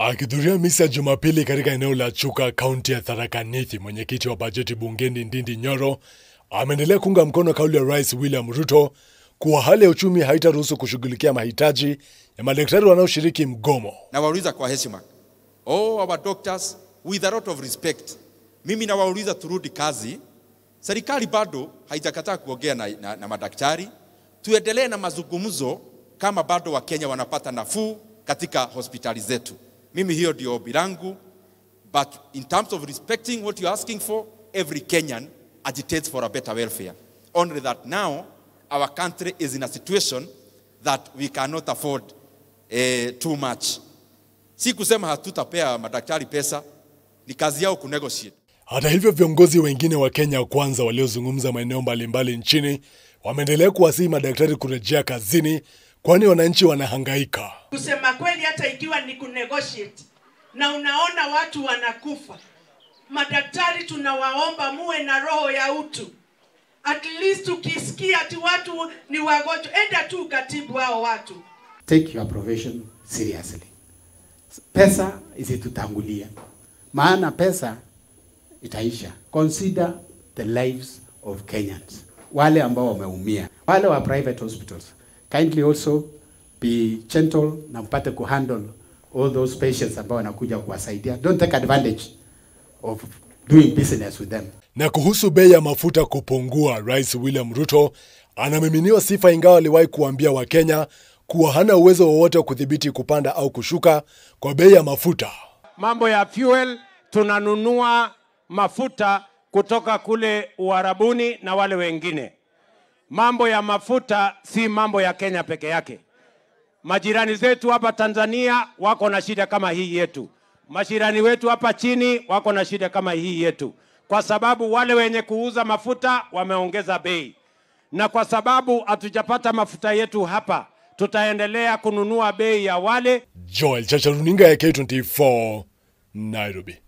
Akihudhuria misa ya Jumapili katika eneo la Chuka, kaunti ya Tharaka Nithi, mwenyekiti wa bajeti bungeni Ndindi Nyoro ameendelea kuunga mkono kauli ya Rais William Ruto kuwa hali ya uchumi haitaruhusu kushughulikia mahitaji ya madaktari wanaoshiriki mgomo. Nawauliza kwa heshima, oh, our doctors with a lot of respect, mimi nawauliza turudi kazi. Serikali bado haijakataa kuongea na, na, na madaktari, tuendelee na mazungumzo kama bado Wakenya wanapata nafuu katika hospitali zetu mimi hiyo ndio ombi langu but in terms of respecting what you're asking for every kenyan agitates for a better welfare only that now our country is in a situation that we cannot afford eh, too much si kusema hatutapea madaktari pesa ni kazi yao kunegotiate hata hivyo viongozi wengine wa Kenya kwanza waliozungumza maeneo mbalimbali nchini wameendelea kuwasihi madaktari kurejea kazini kwani wananchi wanahangaika. Kusema kweli, hata ikiwa ni kunegotiate na unaona watu wanakufa, madaktari tunawaomba muwe na roho ya utu. At least ukisikia ati watu ni wagonjwa, enda tu ukatibu hao watu. Take your profession seriously. Pesa isitutangulia, maana pesa itaisha. Consider the lives of Kenyans, wale ambao wameumia, wale wa private hospitals Kindly also be gentle na mpate ku handle all those patients ambao wanakuja kuwasaidia. Don't take advantage of doing business with them. Na kuhusu bei ya mafuta kupungua, Rais William Ruto anamiminiwa sifa ingawa aliwahi kuambia Wakenya kuwa hana uwezo wowote wa kudhibiti kupanda au kushuka kwa bei ya mafuta. Mambo ya fuel, tunanunua mafuta kutoka kule Uarabuni na wale wengine mambo ya mafuta si mambo ya Kenya peke yake. Majirani zetu hapa Tanzania wako na shida kama hii yetu, majirani wetu hapa chini wako na shida kama hii yetu, kwa sababu wale wenye kuuza mafuta wameongeza bei, na kwa sababu hatujapata mafuta yetu hapa, tutaendelea kununua bei ya wale. Joel Chacha, runinga ya K24, Nairobi.